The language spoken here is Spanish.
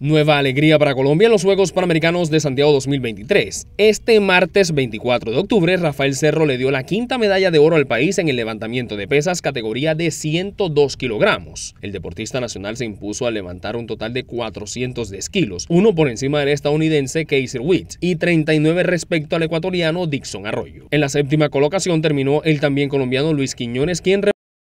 Nueva alegría para Colombia en los Juegos Panamericanos de Santiago 2023. Este martes 24 de octubre, Rafael Cerro le dio la quinta medalla de oro al país en el levantamiento de pesas categoría de 102 kilogramos. El deportista nacional se impuso a levantar un total de 410 kilos, uno por encima del estadounidense Kaiser Witt y 39 respecto al ecuatoriano Dixon Arroyo. En la séptima colocación terminó el también colombiano Luis Quiñones, quien